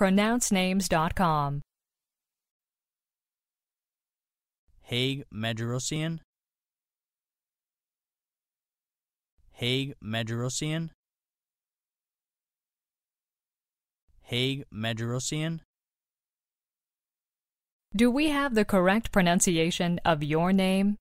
pronouncenames.com. Haig Medrosian Haig Medrosian Haig Medrosian Do we have the correct pronunciation of your name?